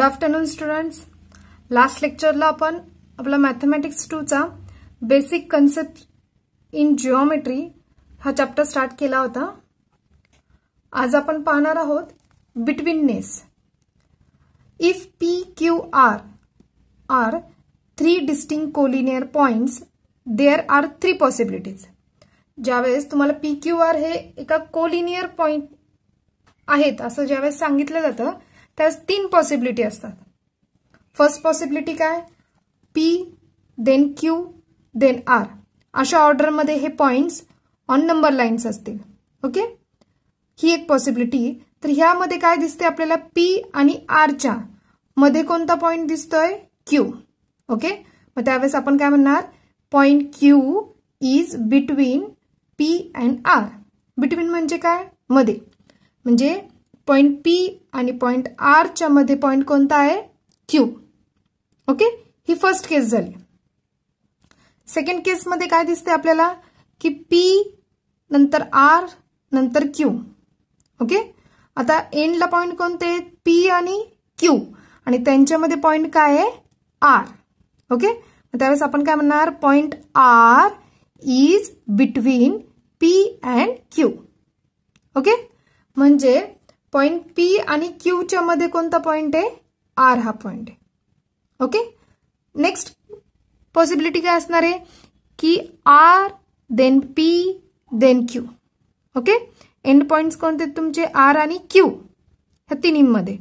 Good afternoon students last लेक्चरला आपण आपला मॅथमॅटिक्स टूचा बेसिक कन्सेप्ट इन जिओमेट्री हा चॅप्टर स्टार्ट केला होता आज आपण पाहणार आहोत betweenness if P Q R are three distinct collinear points there are three possibilities ज्यावेळेस तुम्हाला पी क्यू आर हे एका कोलिनियर पॉइंट आहेत असं ज्यावेळेस सांगितलं जातं त्यास तीन पॉसिबिलिटी असतात फर्स्ट पॉसिबिलिटी काय P then Q then R अशा ऑर्डरमध्ये हे पॉईंट्स ऑन नंबर लाईन्स असतील ओके ही एक पॉसिबिलिटी तर ह्यामध्ये काय दिसते आपल्याला पी आणि आरच्या मध्ये कोणता पॉईंट दिसतोय क्यू ओके मग त्यावेळेस आपण काय म्हणणार point Q is between P and R between म्हणजे काय मध्ये म्हणजे पॉईंट पी आणि पॉईंट आरच्या मध्ये पॉइंट कोणता आहे क्यू ओके ही फर्स्ट केस झाली सेकंड केसमध्ये काय दिसते आपल्याला की पी नंतर आर नंतर क्यू ओके आता एंडला पॉइंट कोणते आहेत पी आणि क्यू आणि त्यांच्यामध्ये पॉईंट काय आहे आर ओके त्यावेळेस आपण काय म्हणणार point R is between P and Q okay म्हणजे पॉईंट पी आणि क्यूच्या मध्ये कोणता पॉइंट आहे आर हा पॉईंट आहे ओके नेक्स्ट पॉसिबिलिटी काय असणार आहे की R then P then Q okay end points कोणते तुमचे आर आणि क्यू ह्या तिन्हीमध्ये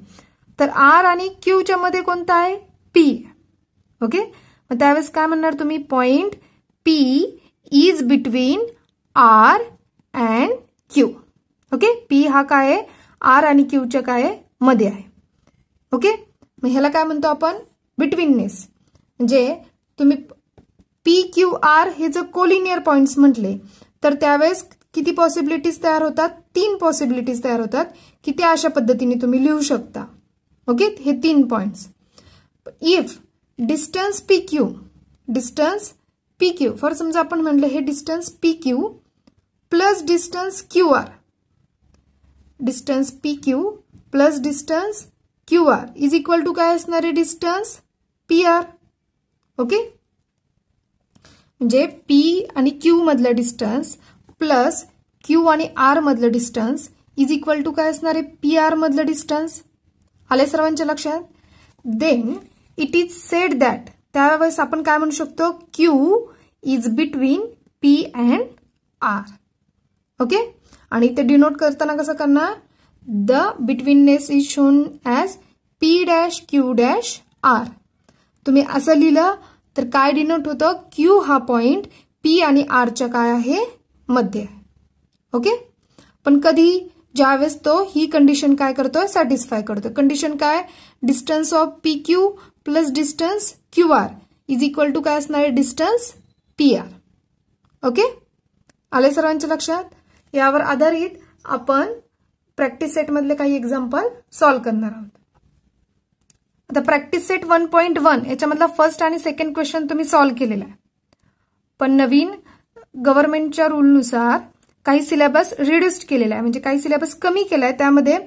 तर आर आणि क्यूच्या मध्ये कोणता आहे पी ओके मग त्यावेळेस काय म्हणणार तुम्ही point P is between R and Q okay P हा काय आहे आर आणि क्यूच्या काय मध्ये आहे ओके मग ह्याला काय म्हणतो आपण बिटवीननेस म्हणजे तुम्ही पी क्यू आर हे जर कोलिनियर पॉईंट्स म्हटले तर त्यावेळेस किती पॉसिबिलिटीज तयार होतात तीन पॉसिबिलिटीज तयार होतात की त्या अशा पद्धतीने तुम्ही लिहू शकता ओके हे तीन points if distance P Q distance P Q for समजा आपण म्हटलं हे distance P Q plus distance Q R distance P Q plus distance Q R is equal to काय असणार डिस्टन्स पी आर ओके म्हणजे P आणि Q मधलं distance plus Q आणि आर मधलं डिस्टन्स इज इक्वल टू काय असणार आहे पी म्हणजे आर मधलं डिस्टन्स आले सर्वांच्या लक्षात then it is said that त्यावेळेस आपण काय म्हणू शकतो Q is between P and R okay आणि ते डिनोट करताना कसं करणार the betweenness is shown as P dash Q dash R तुम्ही असं लिहिलं तर काय डिनोट होतं क्यू हा पॉइंट पी आणि आरच्या काय आहे मध्ये ओके पण कधी ज्यावेळेस तो ही कंडिशन काय करतोय सॅटिस्फाय करतोय कंडिशन काय distance of P Q plus distance Q R is equal to काय असणार आहे डिस्टन्स पी आर ओके आले सर्वांच्या लक्षात यावर आधारित आपण प्रॅक्टिस सेटमधले काही एक्झाम्पल सॉल्व्ह करणार आहोत आता practice set one point one याच्यामधला फर्स्ट आणि सेकंड क्वेश्चन तुम्ही सॉल्व्ह केलेला आहे पण नवीन गव्हर्नमेंटच्या रूलनुसार काही सिलेबस रिड्युस्ड केलेला आहे म्हणजे काही सिलेबस कमी केलाय आहे त्यामध्ये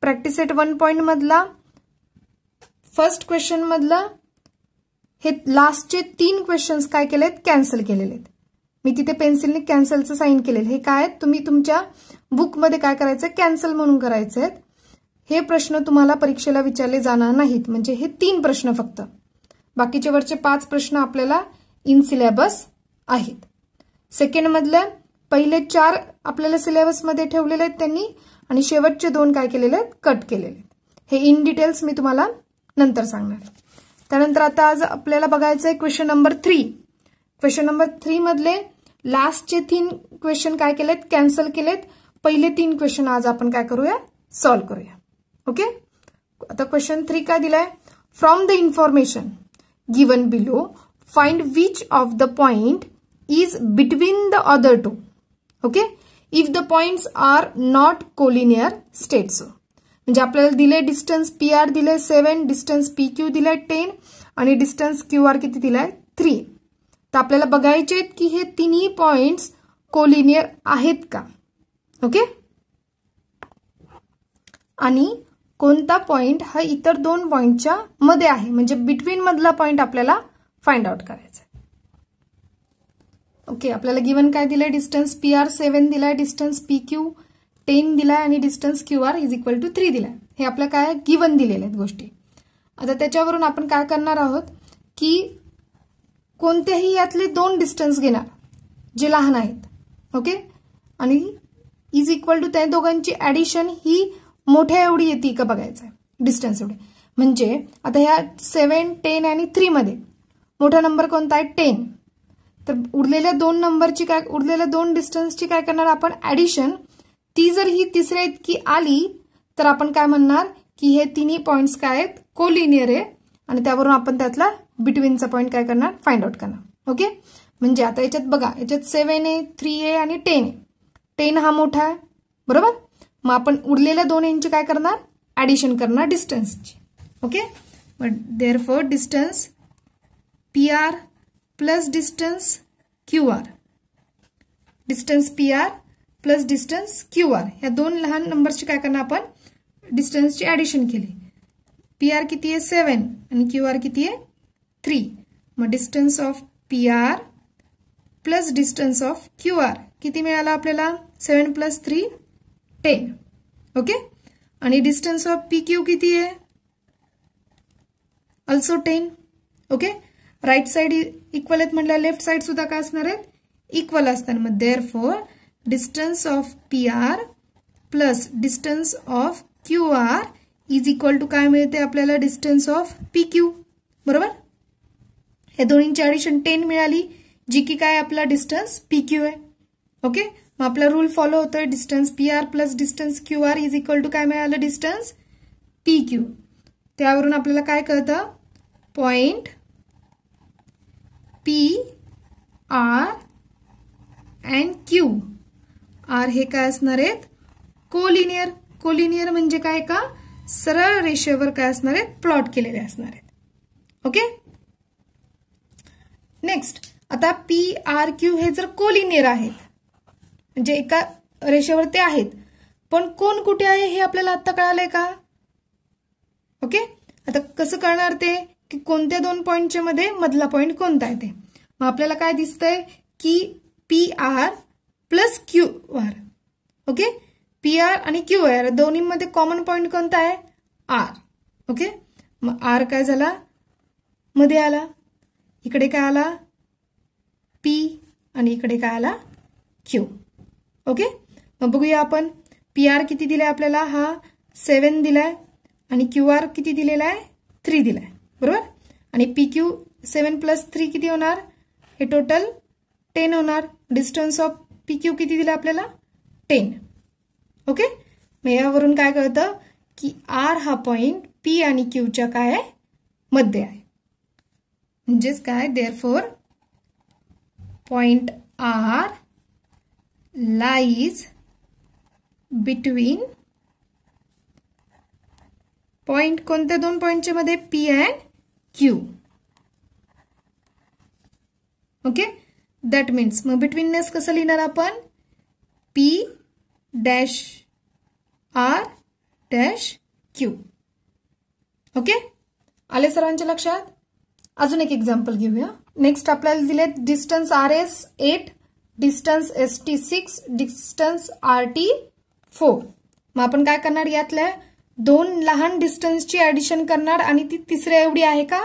प्रॅक्टिस सेट वन पॉईंटमधला फर्स्ट क्वेश्चनमधला हे लास्टचे तीन क्वेश्चन्स काय केले आहेत कॅन्सल केलेले आहेत मी तिथे पेन्सिलने कॅन्सलचं साईन केलेलं हे काय तुम्ही तुमच्या बुकमध्ये काय करायचं कॅन्सल म्हणून करायचे आहेत हे प्रश्न तुम्हाला परीक्षेला विचारले जाणार नाहीत म्हणजे हे तीन प्रश्न फक्त बाकीचे वरचे पाच प्रश्न आपल्याला इन सिलेबस आहेत मधले पहिले चार आपल्याला सिलेबसमध्ये ठेवलेले आहेत त्यांनी आणि शेवटचे दोन काय केलेले आहेत कट केलेले आहेत हे इन डिटेल्स मी तुम्हाला नंतर सांगणार त्यानंतर आता आज आपल्याला बघायचं आहे question number three question number मधले लास्टचे तीन क्वेश्चन काय केलेत कॅन्सल केलेत पहिले तीन क्वेश्चन आज आपण काय करूया सॉल्व्ह करूया ओके आता क्वेश्चन थ्री काय दिलाय from the information given below find which of the point is between the other two okay if the points are not collinear states म्हणजे आपल्याला दिले डिस्टन्स पी आर दिले सेवन डिस्टन्स पी क्यू दिलाय ten आणि distance Q R किती दिलाय three तर आपल्याला बघायचे आहेत की हे तिन्ही पॉइंट्स कोलिनियर आहेत का ओके आणि कोणता पॉइंट हा इतर दोन पॉइंटच्या मध्ये आहे म्हणजे बिटवीन मधला पॉइंट आपल्याला फाइंड आउट करायचा ओके आपल्याला गिवन काय दिलंय डिस्टन्स पी आर सेव्हन दिलाय डिस्टन्स पी क्यू टेन दिलाय आणि distance Q R is equal to three दिलाय हे आपल्या काय गिवन दिलेल्या आहेत गोष्टी आता त्याच्यावरून आपण काय करणार आहोत की कोणत्याही यातले दोन डिस्टन्स घेणार जे लहान आहेत ओके आणि इज इक्वल टू त्या दोघांची ॲडिशन ही मोठ्या एवढी येते का बघायचं आहे डिस्टन्स एवढे म्हणजे आता ह्या सेवन टेन आणि थ्रीमध्ये मोठा नंबर कोणता आहे टेन तर उरलेल्या दोन नंबरची काय उरलेल्या दोन डिस्टन्सची काय करणार आपण ॲडिशन ती जर ही तिसऱ्या इतकी आली तर आपण काय म्हणणार की हे तिन्ही पॉईंट्स काय आहेत कोलिनियर आहे आणि त्यावरून आपण त्यातला बिटवीनचा पॉईंट काय करणार फाइंड आउट करणार ओके म्हणजे आता याच्यात बघा याच्यात सेवन आहे थ्री आहे आणि टेन आहे टेन हा मोठा आहे बरोबर मग आपण उरलेल्या दोन इंच काय करणार ऍडिशन करणार डिस्टन्सची okay but therefore distance P R plus distance Q R distance P R plus distance Q R ह्या दोन लहान नंबरची काय करणार आपण डिस्टन्सची ऍडिशन केली पी आर किती आहे सेवन आणि क्यू आर किती आहे थ्री मग distance of P R plus distance of Q R किती मिळाला आपल्याला seven plus three ten okay आणि डिस्टन्स ऑफ पी क्यू किती आहे also ten okay right side equal आहेत म्हटल्या लेफ्ट साईड सुद्धा काय असणार आहेत इक्वल असतात मग therefore distance of P R plus distance of Q R is equal to काय मिळते आपल्याला डिस्टन्स ऑफ पी क्यू बरोबर या दोन्हींची ऍडिशन टेन मिळाली जी की काय आपला डिस्टन्स पी क्यू आहे ओके मग आपला रूल फॉलो होतोय distance P R plus distance Q R is equal to काय मिळालं डिस्टन्स पी क्यू त्यावरून आपल्याला काय कळतं point P R and Q R हे काय असणार आहेत कोलिनियर कोलिनियर म्हणजे काय का सरळ रेषेवर काय असणार आहेत प्लॉट केलेले असणार आहेत ओके नेक्स्ट आता पी आर क्यू हे जर कोलिनियर आहेत म्हणजे एका रेषेवर ते आहेत पण कोण कुठे आहे हे आपल्याला आता कळालंय का ओके आता कसं कळणार ते की कोणत्या दोन पॉईंटच्या मध्ये मधला पॉईंट कोणता आहे ते मग आपल्याला काय दिसतंय की P R plus Q R okay P R आणि क्यू आर दोन्हीमध्ये कॉमन पॉईंट कोणता आहे आर ओके मग आर काय झाला मध्ये आला इकडे काय आला पी आणि इकडे काय आला क्यू ओके मग बघूया आपण पी आर किती दिलाय आपल्याला हा सेवन दिलाय आणि क्यू आर किती दिलेला आहे थ्री दिलाय बरोबर आणि P Q seven plus three किती होणार हे टोटल टेन होणार डिस्टन्स ऑफ पी क्यू किती दिलं आपल्याला टेन ओके मग यावरून काय कळतं की आर हा पॉईंट पी आणि क्यूच्या काय आहे मध्ये आहे म्हणजेच काय therefore point R lies between point कोणत्या दोन पॉइंटचे मध्ये P and Q okay that means मग बिटवीननेस कसं लिहिणार आपण P dash R dash Q okay आले सर्वांच्या लक्षात अजून एक एक्झाम्पल घेऊया नेक्स्ट आपल्याला दिले distance R S eight distance S T six distance R T four मग आपण काय करणार यातल्या दोन लहान डिस्टन्सची ऍडिशन करणार आणि ती तिसऱ्या एवढी आहे का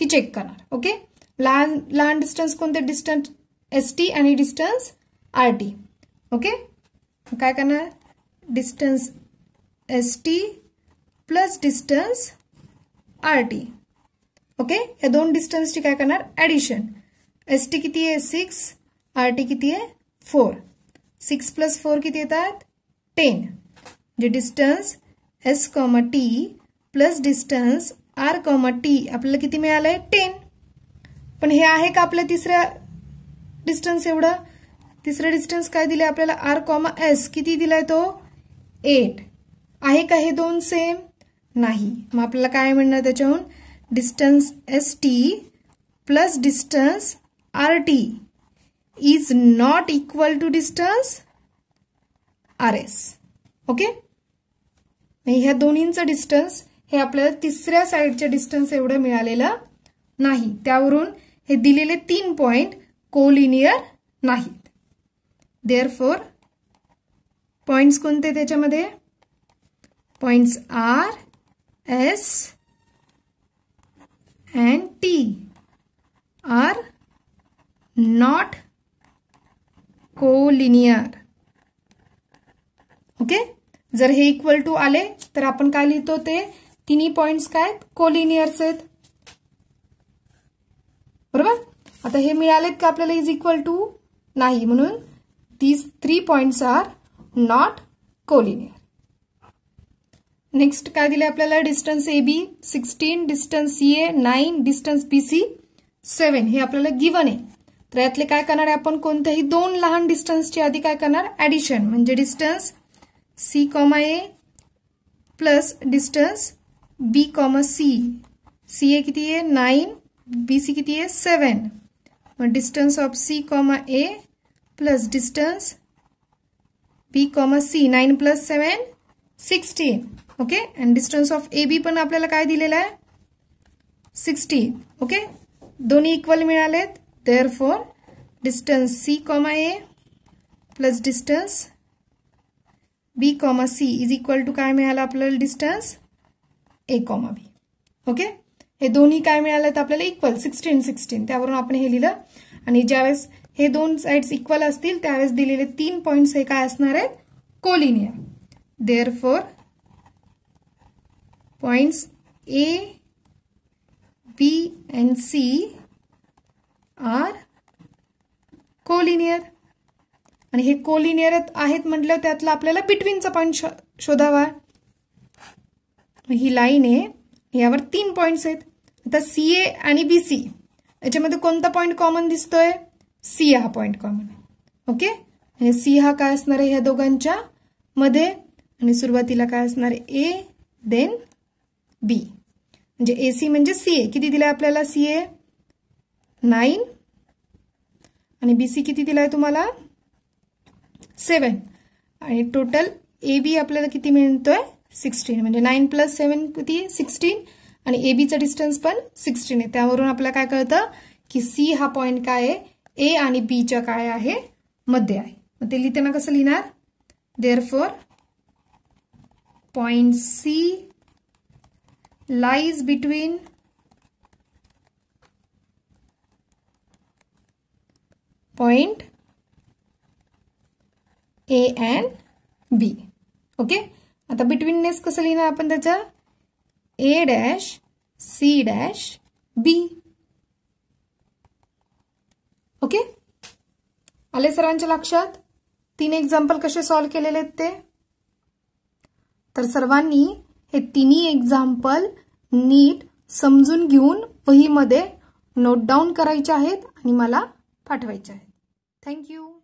ती चेक करणार ओके लहान लहान डिस्टन्स कोणते डिस्टन्स एस टी आणि डिस्टन्स आर टी ओके काय करणार distance S T plus distance R T okay या दोन डिस्टन्सची काय करणार ऍडिशन एस टी किती आहे सिक्स आर टी किती आहे फोर सिक्स प्लस फोर किती येतात टेन जे distance S comma T plus distance R comma T आपल्याला किती मिळालं आहे टेन पण हे आहे का आपल्या तिसऱ्या डिस्टन्स एवढं तिसरं डिस्टन्स काय दिलं आपल्याला आर कॉम एस किती दिलाय तो एट आहे का हे दोन सेम नाही मग आपल्याला काय म्हणणार त्याच्याहून plus ST R T RT not equal to distance R RS. Okay नाही ह्या दोन्हींचं डिस्टन्स हे आपल्याला तिसऱ्या साईडच्या डिस्टन्स एवढं मिळालेलं नाही त्यावरून हे दिलेले तीन पॉइंट कोलिनियर नाहीत देअर फोर पॉइंट्स कोणते त्याच्यामध्ये points R S and T are not collinear. Okay okay? जर हे इक्वल टू आले तर आपण काय लिहितो ते तिन्ही पॉइंट्स काय कोलिनियर्स आहेत बरोबर आता हे मिळालेत का आपल्याला इज इक्वल टू नाही म्हणून these three points are not collinear next काय दिले आपल्याला distance A B sixteen distance C A nine distance B C seven हे आपल्याला गिवन आहे तर यातले काय करणार आहे आपण कोणत्याही दोन लहान डिस्टन्सची आधी काय करणार ॲडिशन म्हणजे distance C comma A plus distance B comma C C A किती आहे नाईन बी सी किती आहे सेवन मग distance of C comma A plus distance B comma C nine plus seven sixteen okay and distance of A B पण आपल्याला काय दिलेलं आहे सिक्स्टी ओके दोन्ही इक्वल मिळालेत therefore distance C comma A plus distance B comma C is equal to काय मिळालं आपल्याला distance A comma B okay हे दोन्ही काय मिळालं तर आपल्याला इक्वल सिक्स्टीन सिक्स्टीन त्यावरून आपण हे लिहिलं आणि ज्यावेळेस हे दोन साईड्स इक्वल असतील त्यावेळेस दिलेले तीन पॉईंट्स हे काय असणार आहेत collinear therefore Points A B and C are collinear आणि हे कोलिनियर आहेत म्हटलं त्यातला आपल्याला बिटवीनचा पॉईंट शोधावा ही लाईन आहे यावर तीन पॉईंट्स आहेत आता सी ए आणि बी सी याच्यामध्ये कोणता पॉईंट कॉमन दिसतोय सी हा पॉईंट कॉमन ओके आणि सी हा काय असणार आहे ह्या दोघांच्या मध्ये आणि सुरुवातीला काय असणार ए देन बी म्हणजे ए सी म्हणजे सी ए किती दिलाय आपल्याला सी ए नाईन आणि बी सी किती दिलाय तुम्हाला सेवन आणि टोटल ए बी आपल्याला किती मिळतोय सिक्स्टीन म्हणजे नाईन प्लस सेवन किती सिक्स्टीन आणि ए बीचं डिस्टन्स पण सिक्स्टीन आहे त्यावरून आपल्याला काय कळतं की सी हा पॉईंट काय आहे ए आणि बीच्या काय आहे मध्ये आहे मग ते लिहिताना कसं लिहिणार therefore C lies between point A and B okay आता बिटवीननेस कसं लिहिणार आपण त्याच्या A dash C dash B okay आले सर्वांच्या लक्षात तीन एक्झाम्पल कसे सॉल्व्ह केलेले आहेत ते तर सर्वांनी हे तिन्ही एक्झाम्पल नीट समजून घेऊन वहीमध्ये नोट डाऊन करायचे आहेत आणि मला पाठवायचे आहेत थँक्यू